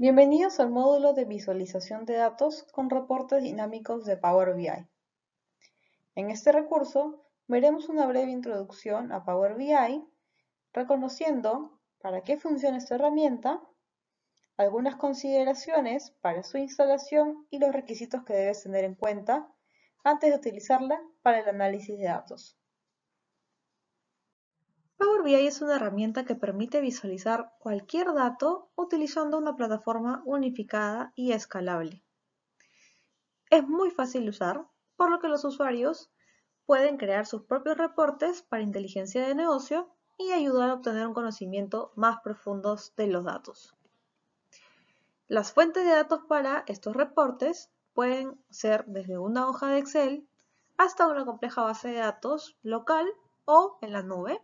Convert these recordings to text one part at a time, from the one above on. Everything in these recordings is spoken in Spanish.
Bienvenidos al módulo de visualización de datos con reportes dinámicos de Power BI. En este recurso veremos una breve introducción a Power BI, reconociendo para qué funciona esta herramienta, algunas consideraciones para su instalación y los requisitos que debes tener en cuenta antes de utilizarla para el análisis de datos. Power BI es una herramienta que permite visualizar cualquier dato utilizando una plataforma unificada y escalable. Es muy fácil de usar, por lo que los usuarios pueden crear sus propios reportes para inteligencia de negocio y ayudar a obtener un conocimiento más profundo de los datos. Las fuentes de datos para estos reportes pueden ser desde una hoja de Excel hasta una compleja base de datos local o en la nube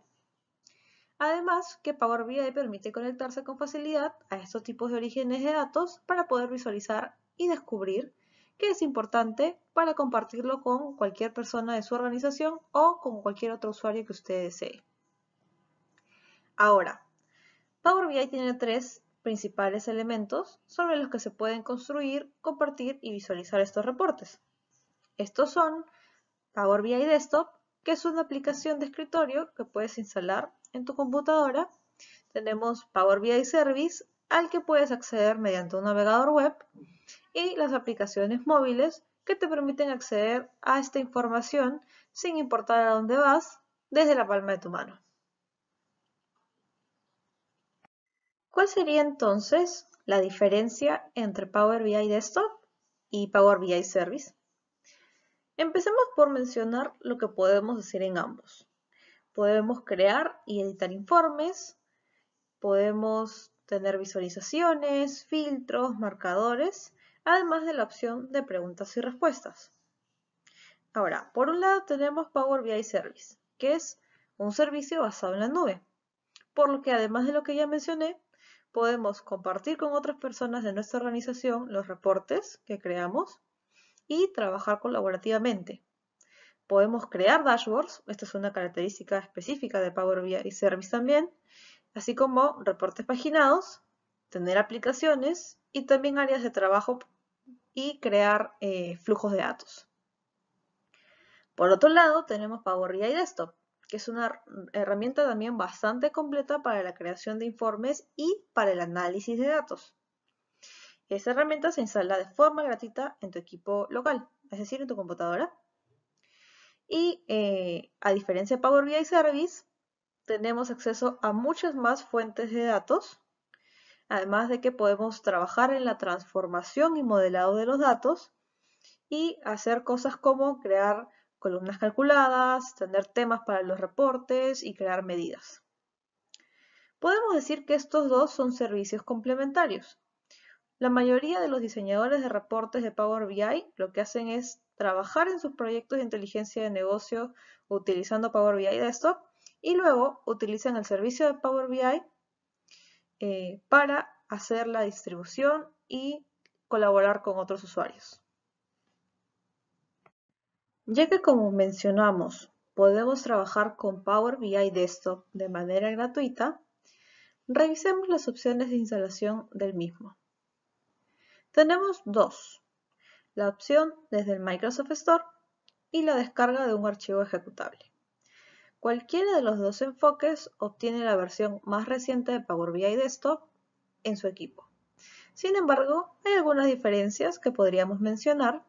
Además, que Power BI permite conectarse con facilidad a estos tipos de orígenes de datos para poder visualizar y descubrir qué es importante para compartirlo con cualquier persona de su organización o con cualquier otro usuario que usted desee. Ahora, Power BI tiene tres principales elementos sobre los que se pueden construir, compartir y visualizar estos reportes. Estos son Power BI Desktop, que es una aplicación de escritorio que puedes instalar en tu computadora, tenemos Power BI Service, al que puedes acceder mediante un navegador web, y las aplicaciones móviles que te permiten acceder a esta información sin importar a dónde vas, desde la palma de tu mano. ¿Cuál sería entonces la diferencia entre Power BI Desktop y Power BI Service? Empecemos por mencionar lo que podemos decir en ambos podemos crear y editar informes, podemos tener visualizaciones, filtros, marcadores, además de la opción de preguntas y respuestas. Ahora, por un lado tenemos Power BI Service, que es un servicio basado en la nube, por lo que además de lo que ya mencioné, podemos compartir con otras personas de nuestra organización los reportes que creamos y trabajar colaborativamente. Podemos crear dashboards, esta es una característica específica de Power BI Service también, así como reportes paginados, tener aplicaciones y también áreas de trabajo y crear eh, flujos de datos. Por otro lado, tenemos Power BI Desktop, que es una herramienta también bastante completa para la creación de informes y para el análisis de datos. Esta herramienta se instala de forma gratuita en tu equipo local, es decir, en tu computadora, y eh, a diferencia de Power BI Service, tenemos acceso a muchas más fuentes de datos, además de que podemos trabajar en la transformación y modelado de los datos y hacer cosas como crear columnas calculadas, tener temas para los reportes y crear medidas. Podemos decir que estos dos son servicios complementarios. La mayoría de los diseñadores de reportes de Power BI lo que hacen es trabajar en sus proyectos de inteligencia de negocio utilizando Power BI Desktop y luego utilicen el servicio de Power BI eh, para hacer la distribución y colaborar con otros usuarios. Ya que como mencionamos, podemos trabajar con Power BI Desktop de manera gratuita, revisemos las opciones de instalación del mismo. Tenemos dos, la opción desde el Microsoft Store y la descarga de un archivo ejecutable. Cualquiera de los dos enfoques obtiene la versión más reciente de Power BI Desktop en su equipo. Sin embargo, hay algunas diferencias que podríamos mencionar,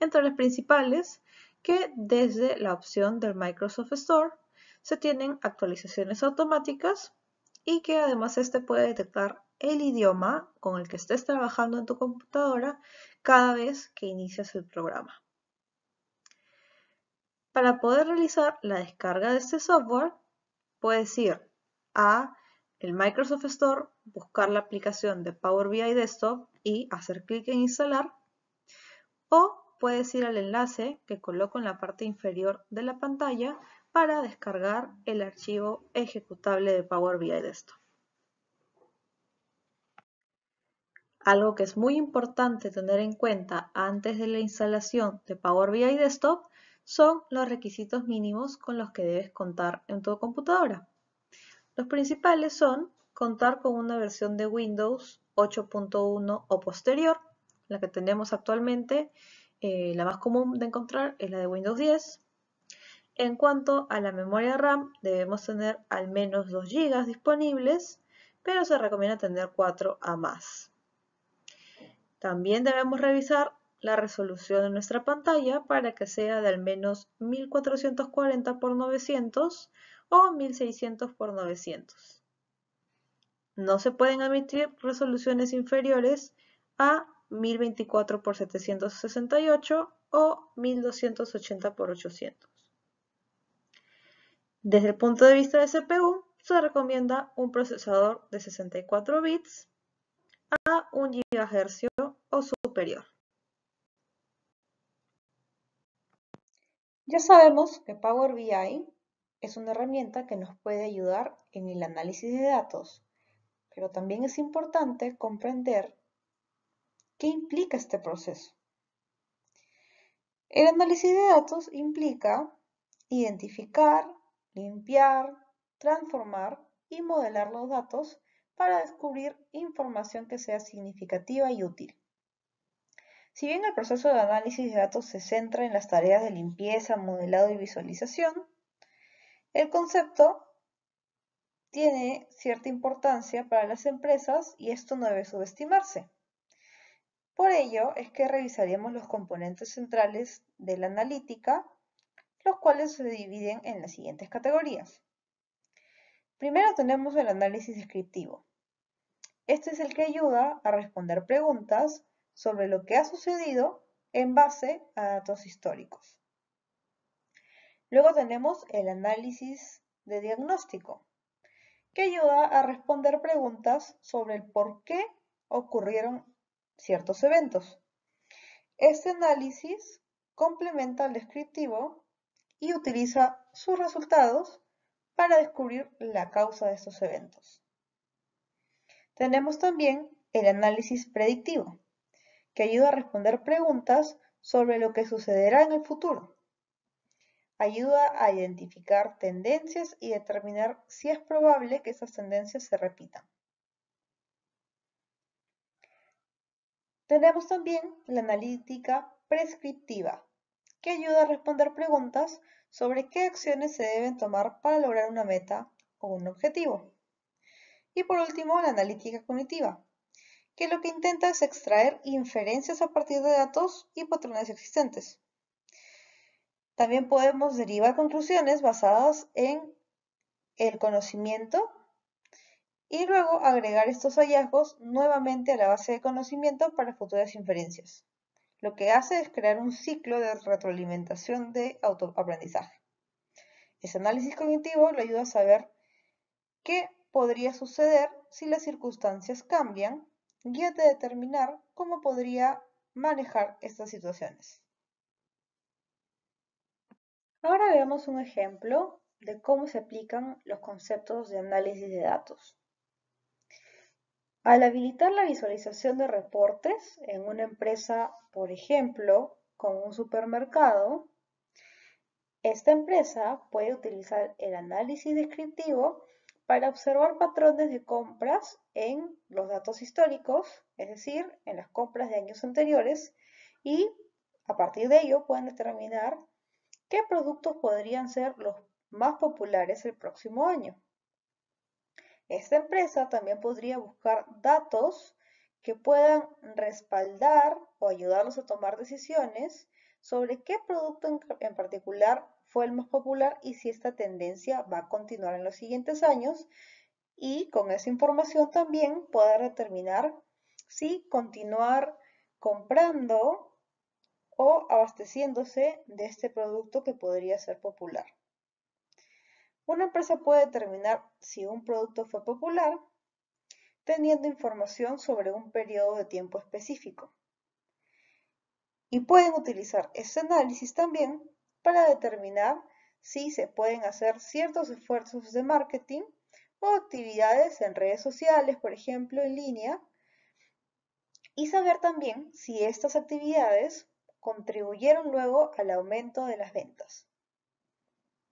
entre las principales que desde la opción del Microsoft Store se tienen actualizaciones automáticas y que además este puede detectar el idioma con el que estés trabajando en tu computadora cada vez que inicias el programa. Para poder realizar la descarga de este software, puedes ir a el Microsoft Store, buscar la aplicación de Power BI Desktop y hacer clic en instalar. O puedes ir al enlace que coloco en la parte inferior de la pantalla para descargar el archivo ejecutable de Power BI Desktop. Algo que es muy importante tener en cuenta antes de la instalación de Power BI Desktop son los requisitos mínimos con los que debes contar en tu computadora. Los principales son contar con una versión de Windows 8.1 o posterior, la que tenemos actualmente, eh, la más común de encontrar es la de Windows 10. En cuanto a la memoria RAM, debemos tener al menos 2 GB disponibles, pero se recomienda tener 4 a más. También debemos revisar la resolución de nuestra pantalla para que sea de al menos 1440 x 900 o 1600 x 900. No se pueden admitir resoluciones inferiores a 1024 x 768 o 1280 x 800. Desde el punto de vista de CPU, se recomienda un procesador de 64 bits a 1 GHz o superior. Ya sabemos que Power BI es una herramienta que nos puede ayudar en el análisis de datos, pero también es importante comprender qué implica este proceso. El análisis de datos implica identificar, limpiar, transformar y modelar los datos para descubrir información que sea significativa y útil. Si bien el proceso de análisis de datos se centra en las tareas de limpieza, modelado y visualización, el concepto tiene cierta importancia para las empresas y esto no debe subestimarse. Por ello es que revisaremos los componentes centrales de la analítica, los cuales se dividen en las siguientes categorías. Primero tenemos el análisis descriptivo. Este es el que ayuda a responder preguntas sobre lo que ha sucedido en base a datos históricos. Luego tenemos el análisis de diagnóstico, que ayuda a responder preguntas sobre el por qué ocurrieron ciertos eventos. Este análisis complementa al descriptivo y utiliza sus resultados para descubrir la causa de estos eventos. Tenemos también el análisis predictivo, que ayuda a responder preguntas sobre lo que sucederá en el futuro. Ayuda a identificar tendencias y determinar si es probable que esas tendencias se repitan. Tenemos también la analítica prescriptiva, que ayuda a responder preguntas sobre qué acciones se deben tomar para lograr una meta o un objetivo. Y por último, la analítica cognitiva, que lo que intenta es extraer inferencias a partir de datos y patrones existentes. También podemos derivar conclusiones basadas en el conocimiento y luego agregar estos hallazgos nuevamente a la base de conocimiento para futuras inferencias lo que hace es crear un ciclo de retroalimentación de autoaprendizaje. Ese análisis cognitivo le ayuda a saber qué podría suceder si las circunstancias cambian y a determinar cómo podría manejar estas situaciones. Ahora veamos un ejemplo de cómo se aplican los conceptos de análisis de datos. Al habilitar la visualización de reportes en una empresa, por ejemplo, con un supermercado, esta empresa puede utilizar el análisis descriptivo para observar patrones de compras en los datos históricos, es decir, en las compras de años anteriores, y a partir de ello pueden determinar qué productos podrían ser los más populares el próximo año. Esta empresa también podría buscar datos que puedan respaldar o ayudarlos a tomar decisiones sobre qué producto en, particular fue el más popular y si esta tendencia va a continuar en los siguientes años. Y con esa información también poder determinar si continuar comprando o abasteciéndose de este producto que podría ser popular. Una empresa puede determinar si un producto fue popular teniendo información sobre un periodo de tiempo específico. Y pueden utilizar este análisis también para determinar si se pueden hacer ciertos esfuerzos de marketing o actividades en redes sociales, por ejemplo, en línea, y saber también si estas actividades contribuyeron luego al aumento de las ventas.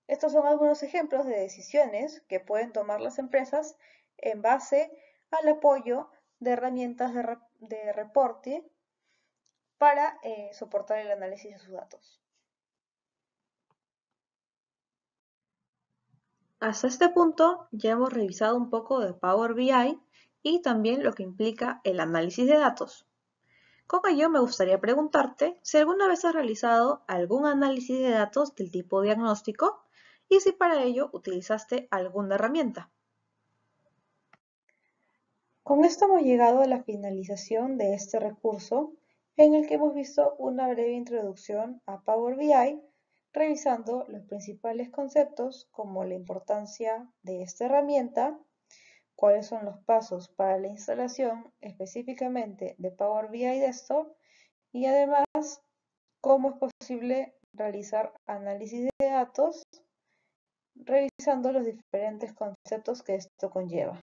Estos son algunos ejemplos de decisiones que pueden tomar las empresas en base al apoyo de herramientas de, reporte para eh, soportar el análisis de sus datos. Hasta este punto ya hemos revisado un poco de Power BI y también lo que implica el análisis de datos. Con ello me gustaría preguntarte si alguna vez has realizado algún análisis de datos del tipo diagnóstico y si para ello utilizaste alguna herramienta. Con esto hemos llegado a la finalización de este recurso en el que hemos visto una breve introducción a Power BI revisando los principales conceptos como la importancia de esta herramienta, cuáles son los pasos para la instalación específicamente de Power BI Desktop y además cómo es posible realizar análisis de datos revisando los diferentes conceptos que esto conlleva.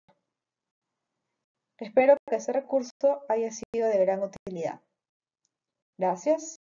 Espero que este recurso haya sido de gran utilidad. Gracias.